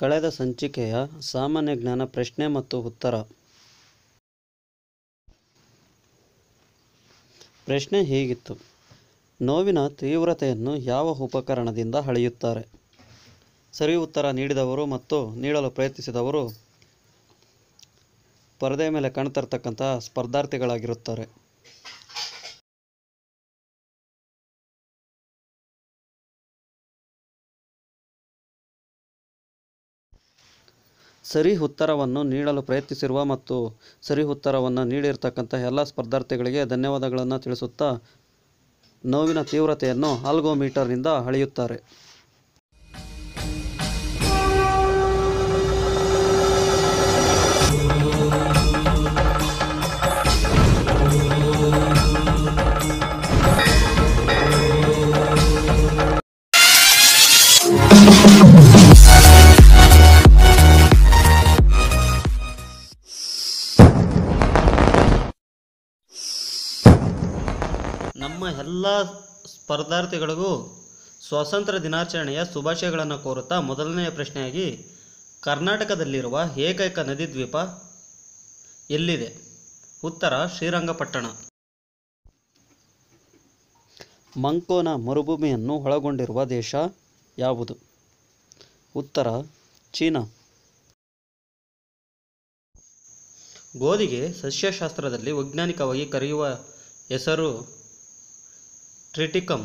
ಕಳೆದ ಸಂಚಿಕೆಯ ಸಾಮಾನ್ಯ ಜ್ಞಾನ ಪ್ರಶ್ನೆ ಮತ್ತು ಉತ್ತರ ಪ್ರಶ್ನೆ ಹೀಗಿತ್ತು ನೋವಿನ ತೀವ್ರತೆಯನ್ನು ಯಾವ ಉಪಕರಣದಿಂದ ಅಳೆಯುತ್ತಾರೆ ಸರಿ ಉತ್ತರ ನೀಡಿದವರು ಮತ್ತು ನೀಡಲು ಪ್ರಯತ್ನಿಸಿದವರು ಪರದೆ ಮೇಲೆ ಕಾಣ್ತಿರ್ತಕ್ಕಂಥ ಸ್ಪರ್ಧಾರ್ಥಿಗಳಾಗಿರುತ್ತಾರೆ ಸರಿ ಉತ್ತರವನ್ನು ನೀಡಲು ಪ್ರಯತ್ನಿಸಿರುವ ಮತ್ತು ಸರಿ ಉತ್ತರವನ್ನು ನೀಡಿರತಕ್ಕಂಥ ಎಲ್ಲ ಸ್ಪರ್ಧಾರ್ಥಿಗಳಿಗೆ ಧನ್ಯವಾದಗಳನ್ನು ತಿಳಿಸುತ್ತಾ ನೋವಿನ ತೀವ್ರತೆಯನ್ನು ಆಲ್ಗೋಮೀಟರ್ನಿಂದ ಅಳೆಯುತ್ತಾರೆ ಎಲ್ಲ ಸ್ಪರ್ಧಾರ್ಥಿಗಳಿಗೂ ಸ್ವಾತಂತ್ರ್ಯ ದಿನಾಚರಣೆಯ ಶುಭಾಶಯಗಳನ್ನು ಕೋರುತ್ತಾ ಮೊದಲನೆಯ ಪ್ರಶ್ನೆಯಾಗಿ ಕರ್ನಾಟಕದಲ್ಲಿರುವ ಏಕೈಕ ನದಿ ದ್ವೀಪ ಎಲ್ಲಿದೆ ಉತ್ತರ ಶ್ರೀರಂಗಪಟ್ಟಣ ಮಂಕೋನ ಮರುಭೂಮಿಯನ್ನು ಒಳಗೊಂಡಿರುವ ದೇಶ ಯಾವುದು ಉತ್ತರ ಚೀನಾ ಗೋಧಿಗೆ ಸಸ್ಯಶಾಸ್ತ್ರದಲ್ಲಿ ವೈಜ್ಞಾನಿಕವಾಗಿ ಕರೆಯುವ ಹೆಸರು ಟ್ರಿಟಿಕಮ್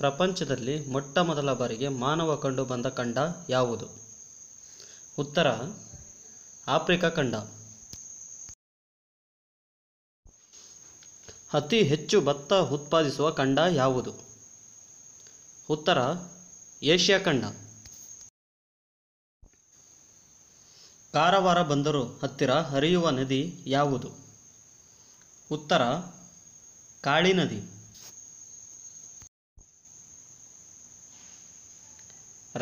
ಪ್ರಪಂಚದಲ್ಲಿ ಮೊಟ್ಟ ಮೊದಲ ಬಾರಿಗೆ ಮಾನವ ಕಂಡು ಬಂದ ಖಂಡ ಯಾವುದು ಉತ್ತರ ಆಫ್ರಿಕಾ ಖಂಡ ಅತಿ ಹೆಚ್ಚು ಭತ್ತ ಉತ್ಪಾದಿಸುವ ಖಂಡ ಯಾವುದು ಉತ್ತರ ಏಷ್ಯಾ ಖಂಡ ಕಾರವಾರ ಬಂದರು ಹತ್ತಿರ ಹರಿಯುವ ನದಿ ಯಾವುದು ಉತ್ತರ ಕಾಳಿ ನದಿ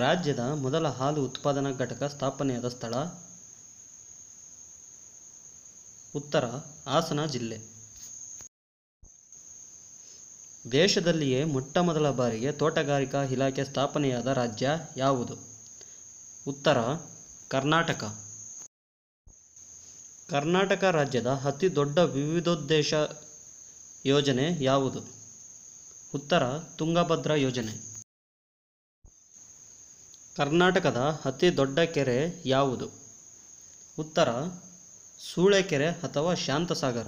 ರಾಜ್ಯದ ಮೊದಲ ಹಾಲು ಉತ್ಪಾದನಾ ಘಟಕ ಸ್ಥಾಪನೆಯಾದ ಸ್ಥಳ ಉತ್ತರ ಹಾಸನ ಜಿಲ್ಲೆ ದೇಶದಲ್ಲಿಯೇ ಮೊಟ್ಟಮೊದಲ ಬಾರಿಗೆ ತೋಟಗಾರಿಕಾ ಇಲಾಖೆ ಸ್ಥಾಪನೆಯಾದ ರಾಜ್ಯ ಯಾವುದು ಉತ್ತರ ಕರ್ನಾಟಕ ಕರ್ನಾಟಕ ರಾಜ್ಯದ ಅತಿ ದೊಡ್ಡ ವಿವಿಧೋದ್ದೇಶ ಯೋಜನೆ ಯಾವುದು ಉತ್ತರ ತುಂಗಭದ್ರಾ ಯೋಜನೆ ಕರ್ನಾಟಕದ ಅತಿ ದೊಡ್ಡ ಕೆರೆ ಯಾವುದು ಉತ್ತರ ಸೂಳೆಕೆರೆ ಅಥವಾ ಶಾಂತಸಾಗರ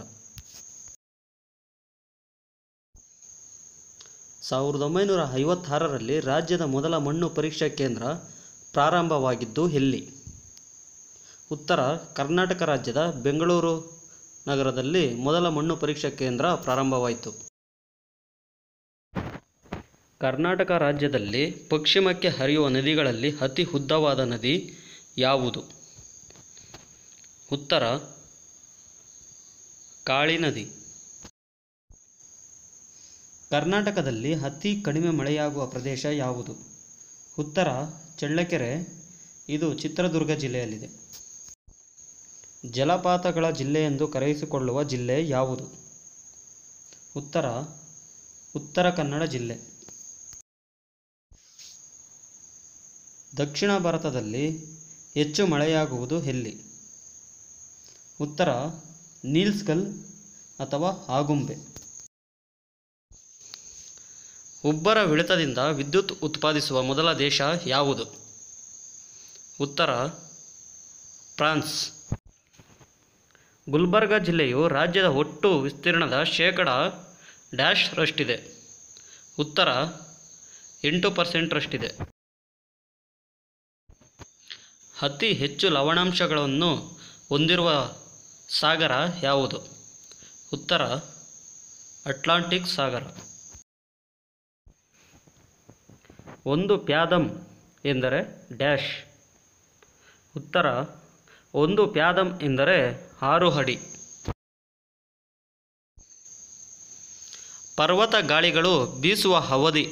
ಸಾವಿರದ ಒಂಬೈನೂರ ಐವತ್ತಾರರಲ್ಲಿ ರಾಜ್ಯದ ಮೊದಲ ಮಣ್ಣು ಪರೀಕ್ಷಾ ಕೇಂದ್ರ ಪ್ರಾರಂಭವಾಗಿದ್ದು ಎಲ್ಲಿ ಉತ್ತರ ಕರ್ನಾಟಕ ರಾಜ್ಯದ ಬೆಂಗಳೂರು ನಗರದಲ್ಲಿ ಮೊದಲ ಮಣ್ಣು ಪರೀಕ್ಷಾ ಕೇಂದ್ರ ಪ್ರಾರಂಭವಾಯಿತು ಕರ್ನಾಟಕ ರಾಜ್ಯದಲ್ಲಿ ಪಶ್ಚಿಮಕ್ಕೆ ಹರಿಯುವ ನದಿಗಳಲ್ಲಿ ಅತಿ ಉದ್ದವಾದ ನದಿ ಯಾವುದು ಉತ್ತರ ಕಾಳಿ ನದಿ ಕರ್ನಾಟಕದಲ್ಲಿ ಅತಿ ಕಡಿಮೆ ಮಳೆಯಾಗುವ ಪ್ರದೇಶ ಯಾವುದು ಉತ್ತರ ಚಳ್ಳಕೆರೆ ಇದು ಚಿತ್ರದುರ್ಗ ಜಿಲ್ಲೆಯಲ್ಲಿದೆ ಜಲಪಾತಗಳ ಜಿಲ್ಲೆ ಎಂದು ಕರೆಯಿಸಿಕೊಳ್ಳುವ ಜಿಲ್ಲೆ ಯಾವುದು ಉತ್ತರ ಉತ್ತರ ಕನ್ನಡ ಜಿಲ್ಲೆ ದಕ್ಷಿಣ ಭಾರತದಲ್ಲಿ ಹೆಚ್ಚು ಮಳೆಯಾಗುವುದು ಎಲ್ಲಿ ಉತ್ತರ ನೀಲ್ಸ್ಕಲ್ ಅಥವಾ ಆಗುಂಬೆ ಉಬ್ಬರ ವಿಳಿತದಿಂದ ವಿದ್ಯುತ್ ಉತ್ಪಾದಿಸುವ ಮೊದಲ ದೇಶ ಯಾವುದು ಉತ್ತರ ಫ್ರಾನ್ಸ್ ಗುಲ್ಬರ್ಗ ಜಿಲ್ಲೆಯು ರಾಜ್ಯದ ಒಟ್ಟು ವಿಸ್ತೀರ್ಣದ ಶೇಕಡ ಡ್ಯಾಶ್ ಉತ್ತರ ಎಂಟು ಪರ್ಸೆಂಟ್ ರಷ್ಟಿದೆ ಅತಿ ಹೆಚ್ಚು ಲವಣಾಂಶಗಳನ್ನು ಹೊಂದಿರುವ ಸಾಗರ ಯಾವುದು ಉತ್ತರ ಅಟ್ಲಾಂಟಿಕ್ ಸಾಗರ ಒಂದು ಪ್ಯಾದಮ್ ಎಂದರೆ ಡ್ಯಾಶ್ ಉತ್ತರ ಒಂದು ಪ್ಯಾದಮ್ ಎಂದರೆ ಆರೋಹಡಿ ಪರ್ವತ ಗಾಳಿಗಳು ಬೀಸುವ ಅವಧಿ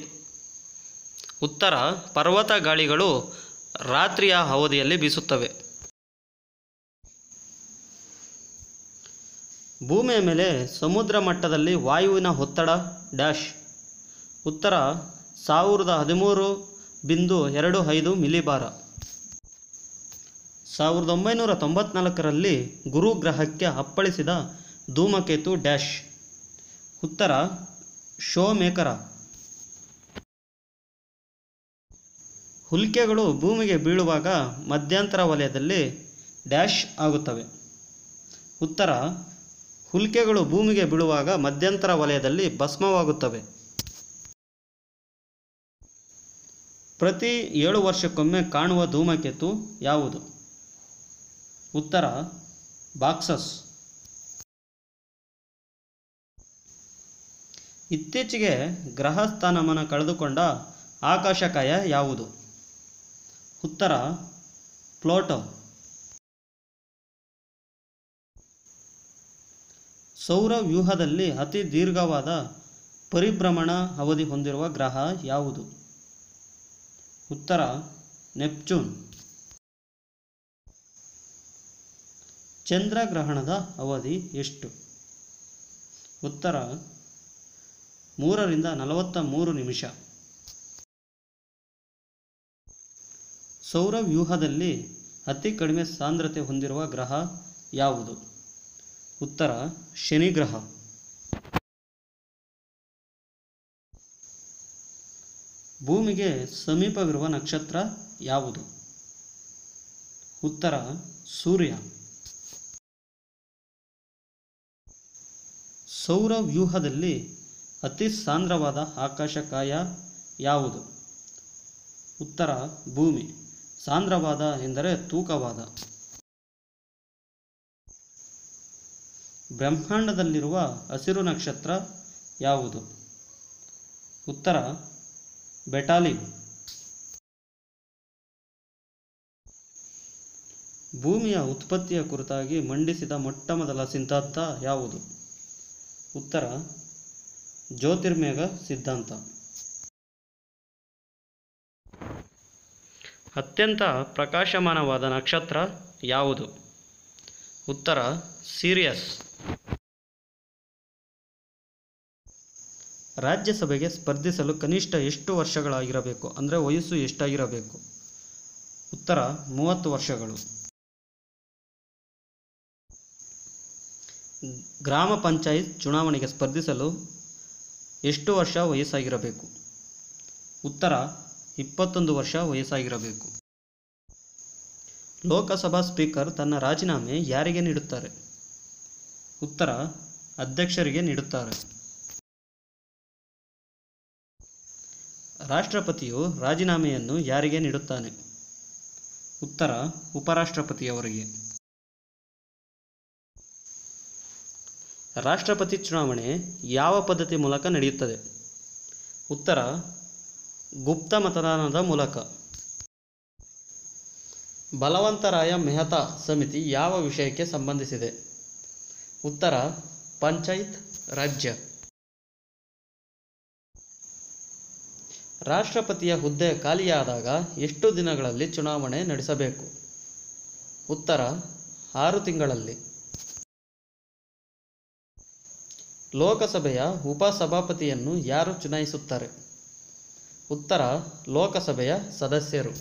ಉತ್ತರ ಪರ್ವತ ಗಾಳಿಗಳು ರಾತ್ರಿಯ ಅವಧಿಯಲ್ಲಿ ಬೀಸುತ್ತವೆ ಭೂಮಿಯ ಮೇಲೆ ಸಮುದ್ರ ಮಟ್ಟದಲ್ಲಿ ವಾಯುವಿನ ಒತ್ತಡ ಡ್ಯಾಶ್ ಉತ್ತರ ಸಾವಿರದ ಹದಿಮೂರು ಬಿಂದು ಎರಡು ಐದು ಮಿಲಿಬಾರ ಸಾವಿರದ ಒಂಬೈನೂರ ತೊಂಬತ್ನಾಲ್ಕರಲ್ಲಿ ಗುರುಗ್ರಹಕ್ಕೆ ಅಪ್ಪಳಿಸಿದ ಧೂಮಕೇತು ಡ್ಯಾಶ್ ಉತ್ತರ ಶೋ ಮೇಕರ ಭೂಮಿಗೆ ಬೀಳುವಾಗ ಮಧ್ಯಂತರ ವಲಯದಲ್ಲಿ ಡ್ಯಾಶ್ ಆಗುತ್ತವೆ ಉತ್ತರ ಹುಲ್ಕೆಗಳು ಭೂಮಿಗೆ ಬೀಳುವಾಗ ಮಧ್ಯಂತರ ವಲಯದಲ್ಲಿ ಭಸ್ಮವಾಗುತ್ತವೆ ಪ್ರತಿ ಏಳು ವರ್ಷಕ್ಕೊಮ್ಮೆ ಕಾಣುವ ಧೂಮಕೇತು ಯಾವುದು ಉತ್ತರ ಬಾಕ್ಸಸ್ ಇತ್ತೀಚೆಗೆ ಗ್ರಹಸ್ಥಾನಮಾನ ಕಳೆದುಕೊಂಡ ಆಕಾಶಕಾಯ ಯಾವುದು ಉತ್ತರ ಪ್ಲೋಟೊ ಸೌರ ವ್ಯೂಹದಲ್ಲಿ ಅತಿ ದೀರ್ಘವಾದ ಪರಿಭ್ರಮಣ ಅವಧಿ ಹೊಂದಿರುವ ಗ್ರಹ ಯಾವುದು ಉತ್ತರ ನೆಪ್ಚೂನ್ ಚಂದ್ರಗ್ರಹಣದ ಅವಧಿ ಎಷ್ಟು ಉತ್ತರ ಮೂರರಿಂದ ನಲವತ್ತ ಮೂರು ನಿಮಿಷ ಸೌರವ್ಯೂಹದಲ್ಲಿ ಅತಿ ಕಡಿಮೆ ಸಾಂದ್ರತೆ ಹೊಂದಿರುವ ಗ್ರಹ ಯಾವುದು ಉತ್ತರ ಶನಿ ಗ್ರಹ ಭೂಮಿಗೆ ಸಮೀಪವಿರುವ ನಕ್ಷತ್ರ ಯಾವುದು ಉತ್ತರ ಸೂರ್ಯ ಸೌರ ವ್ಯೂಹದಲ್ಲಿ ಅತಿ ಸಾಂದ್ರವಾದ ಆಕಾಶಕಾಯ ಯಾವುದು ಉತ್ತರ ಭೂಮಿ ಸಾಂದ್ರವಾದ ಎಂದರೆ ತೂಕವಾದ ಬ್ರಹ್ಮಾಂಡದಲ್ಲಿರುವ ಹಸಿರು ನಕ್ಷತ್ರ ಯಾವುದು ಉತ್ತರ ಬೆಟಾಲಿ ಭೂಮಿಯ ಉತ್ಪತ್ತಿಯ ಕುರಿತಾಗಿ ಮಂಡಿಸಿದ ಮೊಟ್ಟಮೊದಲ ಸಿದ್ಧಾಂತ ಯಾವುದು ಉತ್ತರ ಜ್ಯೋತಿರ್ಮೇಘ ಸಿದ್ಧಾಂತ ಅತ್ಯಂತ ಪ್ರಕಾಶಮಾನವಾದ ನಕ್ಷತ್ರ ಯಾವುದು ಉತ್ತರ ಸೀರಿಯಸ್ ರಾಜ್ಯಸಭೆಗೆ ಸ್ಪರ್ಧಿಸಲು ಕನಿಷ್ಠ ಎಷ್ಟು ವರ್ಷಗಳಾಗಿರಬೇಕು ಅಂದರೆ ವಯಸ್ಸು ಎಷ್ಟಾಗಿರಬೇಕು ಉತ್ತರ ಮೂವತ್ತು ವರ್ಷಗಳು ಗ್ರಾಮ ಪಂಚಾಯತ್ ಚುನಾವಣೆಗೆ ಸ್ಪರ್ಧಿಸಲು ಎಷ್ಟು ವರ್ಷ ವಯಸ್ಸಾಗಿರಬೇಕು ಉತ್ತರ ಇಪ್ಪತ್ತೊಂದು ವರ್ಷ ವಯಸ್ಸಾಗಿರಬೇಕು ಲೋಕಸಭಾ ಸ್ಪೀಕರ್ ತನ್ನ ರಾಜೀನಾಮೆ ಯಾರಿಗೆ ನೀಡುತ್ತಾರೆ ಉತ್ತರ ಅಧ್ಯಕ್ಷರಿಗೆ ನೀಡುತ್ತಾರೆ ರಾಷ್ಟ್ರಪತಿಯು ರಾಜೀನಾಮೆಯನ್ನು ಯಾರಿಗೆ ನೀಡುತ್ತಾನೆ ಉತ್ತರ ಉಪರಾಷ್ಟ್ರಪತಿಯವರಿಗೆ ರಾಷ್ಟ್ರಪತಿ ಚುನಾವಣೆ ಯಾವ ಪದ್ಧತಿ ಮೂಲಕ ನಡೆಯುತ್ತದೆ ಉತ್ತರ ಗುಪ್ತ ಮತದಾನದ ಮೂಲಕ ಬಲವಂತರಾಯ ಮೆಹತಾ ಸಮಿತಿ ಯಾವ ವಿಷಯಕ್ಕೆ ಸಂಬಂಧಿಸಿದೆ ಉತ್ತರ ಪಂಚಾಯತ್ ರಾಜ್ಯ ರಾಷ್ಟ್ರಪತಿಯ ಹುದ್ದೆ ಖಾಲಿಯಾದಾಗ ಎಷ್ಟು ದಿನಗಳಲ್ಲಿ ಚುನಾವಣೆ ನಡೆಸಬೇಕು ಉತ್ತರ ಆರು ತಿಂಗಳಲ್ಲಿ ಲೋಕಸಭೆಯ ಉಪಸಭಾಪತಿಯನ್ನು ಯಾರು ಚುನಾಯಿಸುತ್ತಾರೆ ಉತ್ತರ ಲೋಕಸಭೆಯ ಸದಸ್ಯರು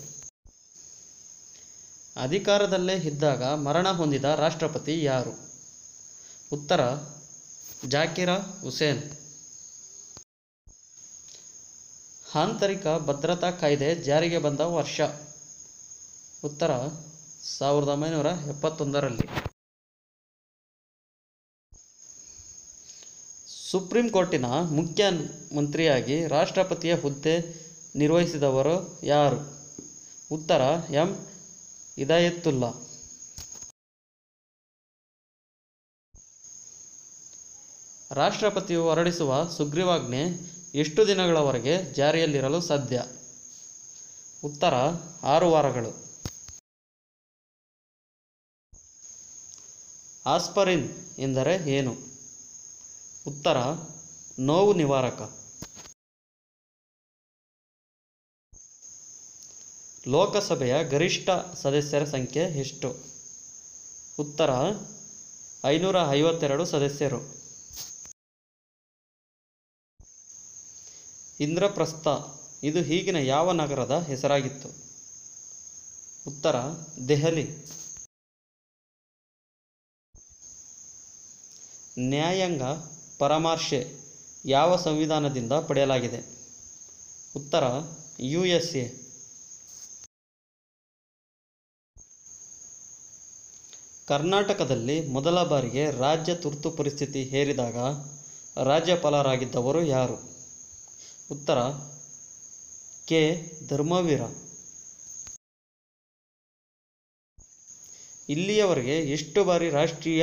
ಅಧಿಕಾರದಲ್ಲೇ ಇದ್ದಾಗ ಮರಣ ಹೊಂದಿದ ರಾಷ್ಟ್ರಪತಿ ಯಾರು ಉತ್ತರ ಜಾಕಿರಾ ಹುಸೇನ್ ಆಂತರಿಕ ಭದ್ರತಾ ಕಾಯ್ದೆ ಜಾರಿಗೆ ಬಂದ ವರ್ಷ ಉತ್ತರ ಸಾವಿರದ ಒಂಬೈನೂರ ಎಪ್ಪತ್ತೊಂದರಲ್ಲಿ ಸುಪ್ರೀಂ ಕೋರ್ಟಿನ ಮುಖ್ಯ ಮಂತ್ರಿಯಾಗಿ ರಾಷ್ಟ್ರಪತಿಯ ಹುದ್ದೆ ನಿರ್ವಹಿಸಿದವರು ಯಾರು ಉತ್ತರ ಎಂ ಹಿದಾಯತುಲ್ಲಾ ರಾಷ್ಟ್ರಪತಿಯು ಹೊರಡಿಸುವ ಸುಗ್ರೀವಾಜ್ಞೆ ಎಷ್ಟು ದಿನಗಳವರೆಗೆ ಜಾರಿಯಲ್ಲಿರಲು ಸಾಧ್ಯ ಉತ್ತರ ಆರು ವಾರಗಳು ಆಸ್ಪರಿನ್ ಎಂದರೆ ಏನು ಉತ್ತರ ನೋವು ನಿವಾರಕ ಲೋಕಸಭೆಯ ಗರಿಷ್ಠ ಸದಸ್ಯರ ಸಂಖ್ಯೆ ಎಷ್ಟು ಉತ್ತರ ಐನೂರ ಐವತ್ತೆರಡು ಸದಸ್ಯರು ಇಂದ್ರಪ್ರಸ್ಥ ಇದು ಈಗಿನ ಯಾವ ನಗರದ ಹೆಸರಾಗಿತ್ತು ಉತ್ತರ ದೆಹಲಿ ನ್ಯಾಯಾಂಗ ಪರಾಮರ್ಶೆ ಯಾವ ಸಂವಿಧಾನದಿಂದ ಪಡೆಯಲಾಗಿದೆ ಉತ್ತರ ಯು ಎಸ್ ಎ ಕರ್ನಾಟಕದಲ್ಲಿ ಮೊದಲ ಬಾರಿಗೆ ರಾಜ್ಯ ತುರ್ತು ಪರಿಸ್ಥಿತಿ ಹೇರಿದಾಗ ರಾಜ್ಯಪಾಲರಾಗಿದ್ದವರು ಯಾರು ಉತ್ತರ ಕೆ ಧರ್ಮವೀರ ಇಲ್ಲಿಯವರೆಗೆ ಎಷ್ಟು ಬಾರಿ ರಾಷ್ಟ್ರೀಯ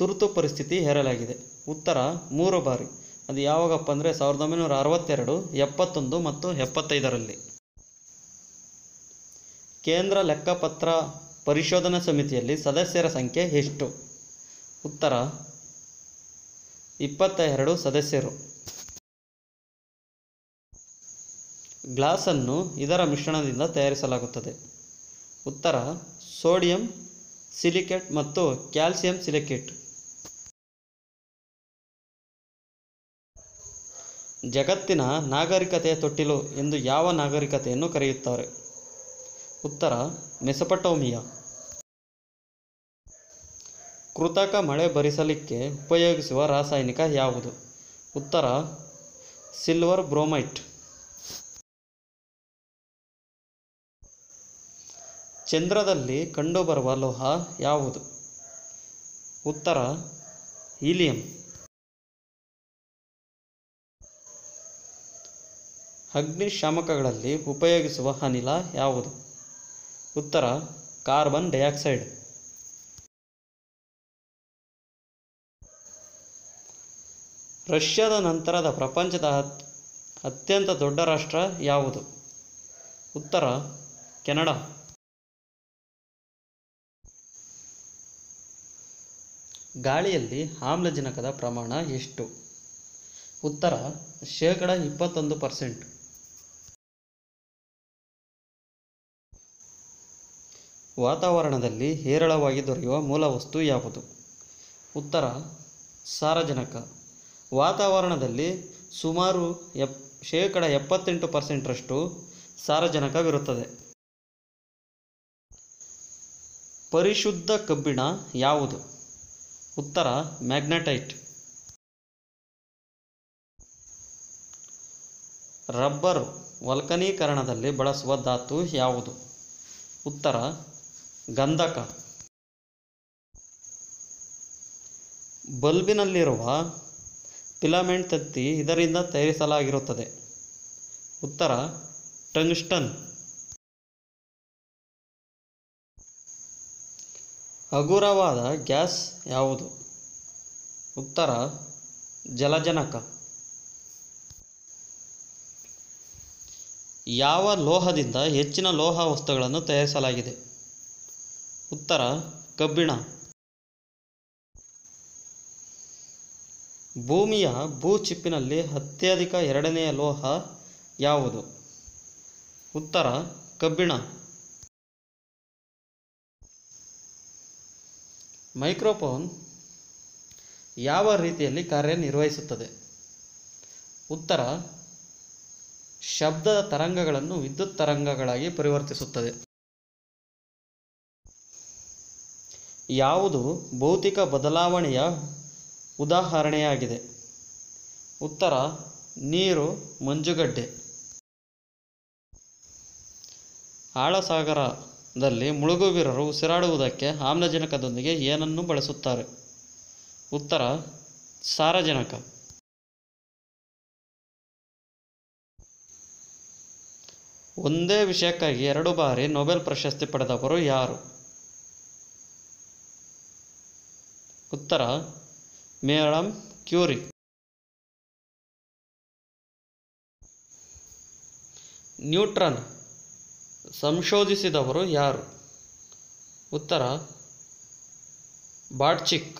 ತುರ್ತು ಪರಿಸ್ಥಿತಿ ಹೇರಲಾಗಿದೆ ಉತ್ತರ ಮೂರು ಬಾರಿ ಅದು ಯಾವಾಗಪ್ಪ ಅಂದರೆ ಸಾವಿರದ ಒಂಬೈನೂರ ಅರವತ್ತೆರಡು ಎಪ್ಪತ್ತೊಂದು ಮತ್ತು ಎಪ್ಪತ್ತೈದರಲ್ಲಿ ಕೇಂದ್ರ ಲೆಕ್ಕಪತ್ರ ಪರಿಶೋಧನಾ ಸಮಿತಿಯಲ್ಲಿ ಸದಸ್ಯರ ಸಂಖ್ಯೆ ಎಷ್ಟು ಉತ್ತರ ಇಪ್ಪತ್ತ ಎರಡು ಸದಸ್ಯರು ಗ್ಲಾಸನ್ನು ಇದರ ಮಿಶ್ರಣದಿಂದ ತಯಾರಿಸಲಾಗುತ್ತದೆ ಉತ್ತರ ಸೋಡಿಯಂ ಸಿಲಿಕೇಟ್ ಮತ್ತು ಕ್ಯಾಲ್ಸಿಯಂ ಸಿಲಿಕೇಟ್ ಜಗತ್ತಿನ ನಾಗರಿಕತೆಯ ತೊಟ್ಟಿಲು ಎಂದು ಯಾವ ನಾಗರಿಕತೆಯನ್ನು ಕರೆಯುತ್ತಾರೆ ಉತ್ತರ ಮೆಸಪಟೋಮಿಯ ಕೃತಕ ಮಳೆ ಭರಿಸಲಿಕ್ಕೆ ಉಪಯೋಗಿಸುವ ರಾಸಾಯನಿಕ ಯಾವುದು ಉತ್ತರ ಸಿಲ್ವರ್ ಬ್ರೋಮೈಟ್ ಚಂದ್ರದಲ್ಲಿ ಕಂಡುಬರುವ ಲೋಹ ಯಾವುದು ಉತ್ತರ ಹೀಲಿಯಂ ಅಗ್ನಿಶಾಮಕಗಳಲ್ಲಿ ಉಪಯೋಗಿಸುವ ಅನಿಲ ಯಾವುದು ಉತ್ತರ ಕಾರ್ಬನ್ ಡೈಆಕ್ಸೈಡ್ ರಷ್ಯಾದ ನಂತರದ ಪ್ರಪಂಚದ ಅತ್ಯಂತ ದೊಡ್ಡ ರಾಷ್ಟ್ರ ಯಾವುದು ಉತ್ತರ ಕೆನಡಾ ಗಾಳಿಯಲ್ಲಿ ಆಮ್ಲಜನಕದ ಪ್ರಮಾಣ ಎಷ್ಟು ಉತ್ತರ ಶೇಕಡ ಇಪ್ಪತ್ತೊಂದು ಪರ್ಸೆಂಟ್ ವಾತಾವರಣದಲ್ಲಿ ಹೇರಳವಾಗಿ ದೊರೆಯುವ ಮೂಲ ವಸ್ತು ಯಾವುದು ಉತ್ತರ ಸಾರಜನಕ ವಾತಾವರಣದಲ್ಲಿ ಸುಮಾರು ಎಪ್ ಶೇಕಡ ಎಪ್ಪತ್ತೆಂಟು ಪರ್ಸೆಂಟರಷ್ಟು ಸಾರಜನಕವಿರುತ್ತದೆ ಪರಿಶುದ್ಧ ಕಬ್ಬಿಣ ಯಾವುದು ಉತ್ತರ ಮ್ಯಾಗ್ನೆಟೈಟ್ ರಬ್ಬರ್ ವಲ್ಕನೀಕರಣದಲ್ಲಿ ಬಳಸುವ ಧಾತು ಯಾವುದು ಉತ್ತರ ಗಂಧಕ ಬಲ್ಬಿನಲ್ಲಿರುವ ಫಿಲಮೆಂಟ್ ತತ್ತಿ ಇದರಿಂದ ತಯಾರಿಸಲಾಗಿರುತ್ತದೆ ಉತ್ತರ ಟಂಗ್ಸ್ಟನ್ ಹಗುರವಾದ ಗ್ಯಾಸ್ ಯಾವುದು ಉತ್ತರ ಜಲಜನಕ ಯಾವ ಲೋಹದಿಂದ ಹೆಚ್ಚಿನ ಲೋಹ ವಸ್ತುಗಳನ್ನು ತಯಾರಿಸಲಾಗಿದೆ ಉತ್ತರ ಕಬ್ಬಿಣ ಭೂಮಿಯ ಭೂಚಿಪ್ಪಿನಲ್ಲಿ ಅತ್ಯಧಿಕ ಎರಡನೆಯ ಲೋಹ ಯಾವುದು ಉತ್ತರ ಕಬ್ಬಿಣ ಮೈಕ್ರೋಫೋನ್ ಯಾವ ರೀತಿಯಲ್ಲಿ ಕಾರ್ಯನಿರ್ವಹಿಸುತ್ತದೆ ಉತ್ತರ ಶಬ್ದದ ತರಂಗಗಳನ್ನು ವಿದ್ಯುತ್ ತರಂಗಗಳಾಗಿ ಪರಿವರ್ತಿಸುತ್ತದೆ ಯಾವುದು ಭೌತಿಕ ಬದಲಾವಣೆಯ ಉದಾಹರಣೆಯಾಗಿದೆ ಉತ್ತರ ನೀರು ಮಂಜುಗಡ್ಡೆ ಆಳಸಾಗರದಲ್ಲಿ ಮುಳುಗುವೀರರು ಉಸಿರಾಡುವುದಕ್ಕೆ ಆಮ್ಲಜನಕದೊಂದಿಗೆ ಏನನ್ನು ಬಳಸುತ್ತಾರೆ ಉತ್ತರ ಸಾರಜನಕ ಒಂದೇ ವಿಷಯಕ್ಕಾಗಿ ಎರಡು ಬಾರಿ ನೊಬೆಲ್ ಪ್ರಶಸ್ತಿ ಪಡೆದವರು ಯಾರು ಉತ್ತರ ಮೇಡಮ್ ಕ್ಯೂರಿ ನ್ಯೂಟ್ರನ್ ಸಂಶೋಧಿಸಿದವರು ಯಾರು ಉತ್ತರ ಬಾಡ್ಚಿಕ್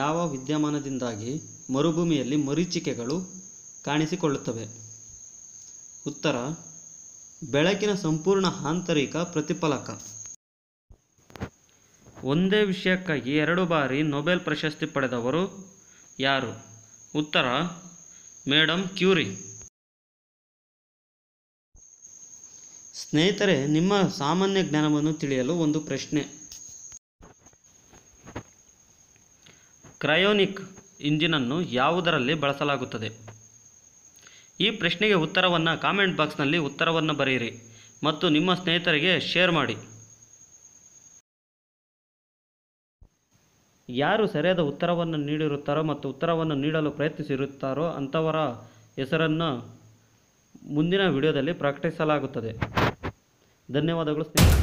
ಯಾವ ವಿದ್ಯಮಾನದಿಂದಾಗಿ ಮರುಭೂಮಿಯಲ್ಲಿ ಮರೀಚಿಕೆಗಳು ಕಾಣಿಸಿಕೊಳ್ಳುತ್ತವೆ ಉತ್ತರ ಬೆಳಕಿನ ಸಂಪೂರ್ಣ ಆಂತರಿಕ ಪ್ರತಿಫಲಕ ಒಂದೇ ವಿಷಯಕ್ಕಾಗಿ ಎರಡು ಬಾರಿ ನೊಬೆಲ್ ಪ್ರಶಸ್ತಿ ಪಡೆದವರು ಯಾರು ಉತ್ತರ ಮೇಡಮ್ ಕ್ಯೂರಿ ಸ್ನೇಹಿತರೆ ನಿಮ್ಮ ಸಾಮಾನ್ಯ ಜ್ಞಾನವನ್ನು ತಿಳಿಯಲು ಒಂದು ಪ್ರಶ್ನೆ ಕ್ರಯೋನಿಕ್ ಇಂಜಿನನ್ನು ಯಾವುದರಲ್ಲಿ ಬಳಸಲಾಗುತ್ತದೆ ಈ ಪ್ರಶ್ನೆಗೆ ಉತ್ತರವನ್ನು ಕಾಮೆಂಟ್ ಬಾಕ್ಸ್ನಲ್ಲಿ ಉತ್ತರವನ್ನು ಬರೆಯಿರಿ ಮತ್ತು ನಿಮ್ಮ ಸ್ನೇಹಿತರಿಗೆ ಶೇರ್ ಮಾಡಿ ಯಾರು ಸರಿಯಾದ ಉತ್ತರವನ್ನು ನೀಡಿರುತ್ತಾರೋ ಮತ್ತು ಉತ್ತರವನ್ನು ನೀಡಲು ಪ್ರಯತ್ನಿಸಿರುತ್ತಾರೋ ಅಂಥವರ ಹೆಸರನ್ನು ಮುಂದಿನ ವಿಡಿಯೋದಲ್ಲಿ ಪ್ರಕಟಿಸಲಾಗುತ್ತದೆ ಧನ್ಯವಾದಗಳು ಸ್ನೇಹಿತರೆ